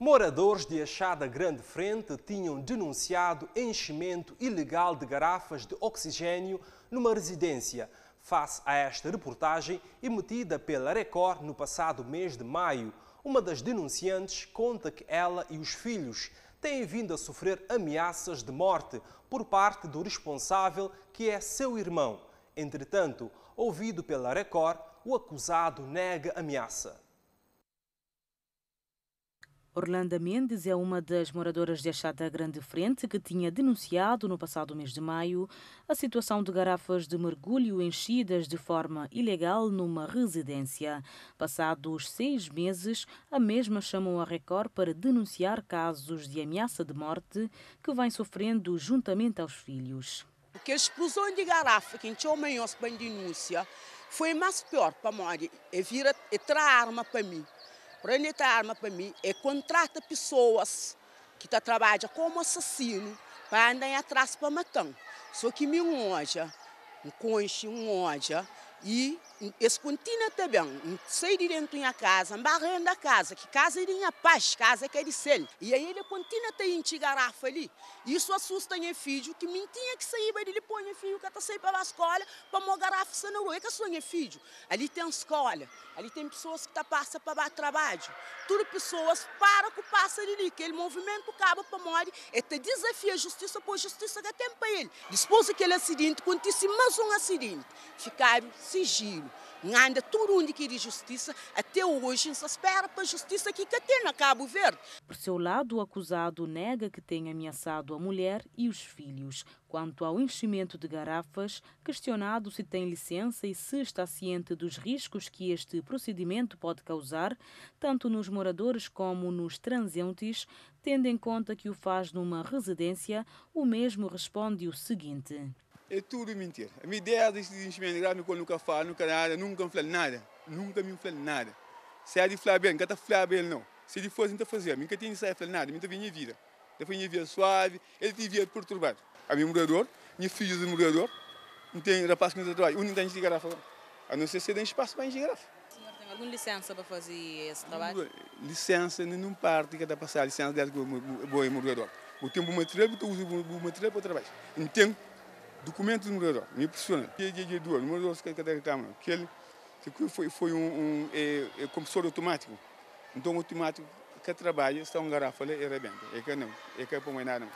Moradores de Achada Grande Frente tinham denunciado enchimento ilegal de garrafas de oxigênio numa residência. Face a esta reportagem emitida pela Record no passado mês de maio, uma das denunciantes conta que ela e os filhos têm vindo a sofrer ameaças de morte por parte do responsável, que é seu irmão. Entretanto, ouvido pela Record, o acusado nega ameaça. Orlando Mendes é uma das moradoras de Achada Grande Frente que tinha denunciado no passado mês de maio a situação de garrafas de mergulho enchidas de forma ilegal numa residência. Passados seis meses, a mesma chamou a Record para denunciar casos de ameaça de morte que vem sofrendo juntamente aos filhos. Porque a explosão de garrafa que encheu o banho denúncia foi mais pior para a mãe. É vir e é arma para mim. Planeta Arma, para mim, é contrata pessoas que tá trabalham como assassino para andar atrás para matar. Só que me hoje um conche, um onja, e esse continua também, sai de dentro da casa, barrando a casa, que casa ele em paz, casa é que ele ser. E aí ele continua a encher garrafa ali. Isso assusta meu filho, que mentia tinha que sair, mas ele põe meu filho que está saindo para a escola, para uma garrafa, você não é que sou meu filho. Ali tem escola, ali tem pessoas que tá passam para trabalho. Tudo pessoas para o passa ali, que ele movimento acaba para morrer, e te desafia a justiça, por justiça que é tem para ele. disposto aquele acidente, acontece mais um acidente. Ficaram sigilo. Anda turundi que de justiça, até hoje se espera para a justiça que tem na Cabo Verde. Por seu lado, o acusado nega que tenha ameaçado a mulher e os filhos. Quanto ao enchimento de garrafas, questionado se tem licença e se está ciente dos riscos que este procedimento pode causar, tanto nos moradores como nos transeuntes, tendo em conta que o faz numa residência, o mesmo responde o seguinte. É tudo mentira. A minha ideia de enchimento grave, eu nunca falo, nunca nada, nunca falei nada. Nunca me falei nada. Se é de falar bem, nunca falar bem, não. Se ele fosse, não fazia. Nunca tinha saído falar nada, nunca vinha vida. Depois minha vida suave, ele tinha perturbado. A minha morador, minha filha de morador, não tem rapaz que não trabalha, um não tem girafa. A não ser se tem espaço para girafa. O senhor tem alguma licença para fazer esse trabalho? Licença, não parte que está a passar, licença de boa morador. Eu tenho um material, eu uso o material para o trabalho. Não tenho documento número morador, me impressiona. ggg número 2, que é que ele foi, foi um, um é, é compressor automático. Então, automático que trabalha, está garrafa garrafas e arrebenta. É que não, é que é para nada.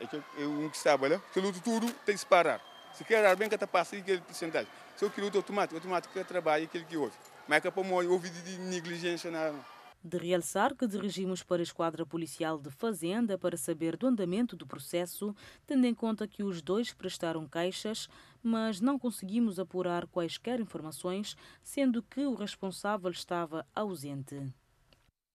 É que é um que sabe, né? que luta tudo, tem que se parar. Se quer ar bem, que está passando aquele porcentagem. Se que luta automático, automático que trabalha, aquele que ouve. Mas é que é para mim, houve de negligência na. De realçar que dirigimos para a Esquadra Policial de Fazenda para saber do andamento do processo, tendo em conta que os dois prestaram queixas, mas não conseguimos apurar quaisquer informações, sendo que o responsável estava ausente.